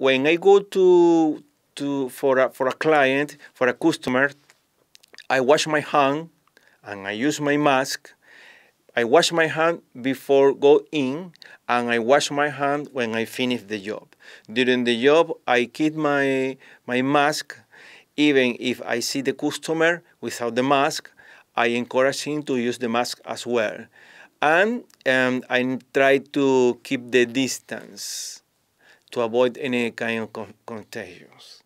when I go to to for a, for a client for a customer, I wash my hand and I use my mask. I wash my hand before go in, and I wash my hand when I finish the job. During the job, I keep my my mask. Even if I see the customer without the mask, I encourage him to use the mask as well, and um, I try to keep the distance to avoid any kind of contagions.